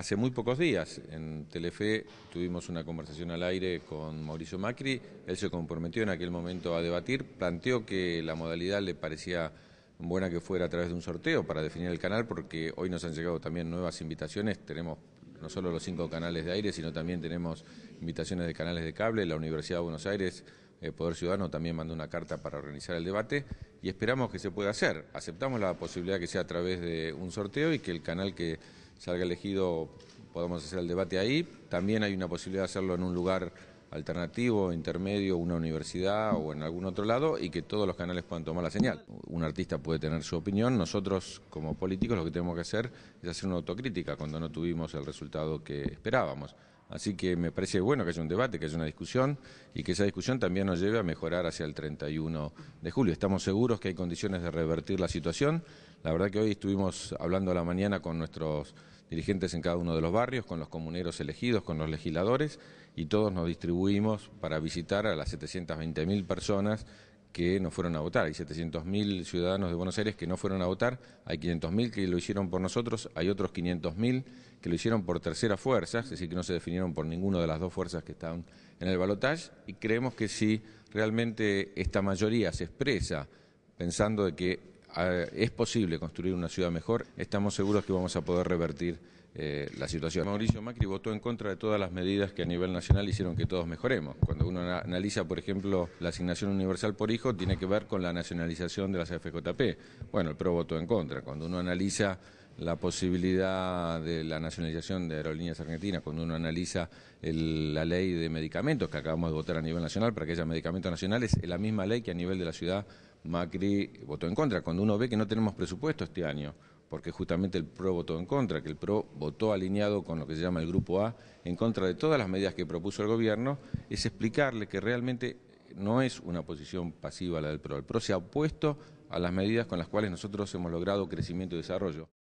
Hace muy pocos días en Telefe tuvimos una conversación al aire con Mauricio Macri, él se comprometió en aquel momento a debatir, planteó que la modalidad le parecía buena que fuera a través de un sorteo para definir el canal, porque hoy nos han llegado también nuevas invitaciones, tenemos no solo los cinco canales de aire, sino también tenemos invitaciones de canales de cable, la Universidad de Buenos Aires el Poder Ciudadano también mandó una carta para organizar el debate y esperamos que se pueda hacer. Aceptamos la posibilidad que sea a través de un sorteo y que el canal que salga elegido podamos hacer el debate ahí. También hay una posibilidad de hacerlo en un lugar alternativo, intermedio, una universidad o en algún otro lado y que todos los canales puedan tomar la señal. Un artista puede tener su opinión, nosotros como políticos lo que tenemos que hacer es hacer una autocrítica cuando no tuvimos el resultado que esperábamos. Así que me parece bueno que haya un debate, que haya una discusión y que esa discusión también nos lleve a mejorar hacia el 31 de julio. Estamos seguros que hay condiciones de revertir la situación. La verdad que hoy estuvimos hablando a la mañana con nuestros dirigentes en cada uno de los barrios, con los comuneros elegidos, con los legisladores y todos nos distribuimos para visitar a las 720.000 personas que no fueron a votar. Hay 700.000 ciudadanos de Buenos Aires que no fueron a votar, hay 500.000 que lo hicieron por nosotros, hay otros 500.000 que lo hicieron por tercera fuerza, es decir, que no se definieron por ninguna de las dos fuerzas que están en el balotaje, y creemos que si realmente esta mayoría se expresa pensando de que es posible construir una ciudad mejor, estamos seguros que vamos a poder revertir eh, la situación. Mauricio Macri votó en contra de todas las medidas que a nivel nacional hicieron que todos mejoremos. Cuando uno analiza, por ejemplo, la asignación universal por hijo, tiene que ver con la nacionalización de las AFJP. Bueno, el PRO votó en contra. Cuando uno analiza la posibilidad de la nacionalización de aerolíneas argentinas, cuando uno analiza la ley de medicamentos que acabamos de votar a nivel nacional para que haya medicamentos nacionales, es la misma ley que a nivel de la ciudad Macri votó en contra. Cuando uno ve que no tenemos presupuesto este año, porque justamente el PRO votó en contra, que el PRO votó alineado con lo que se llama el Grupo A, en contra de todas las medidas que propuso el gobierno, es explicarle que realmente no es una posición pasiva la del PRO. El PRO se ha opuesto a las medidas con las cuales nosotros hemos logrado crecimiento y desarrollo.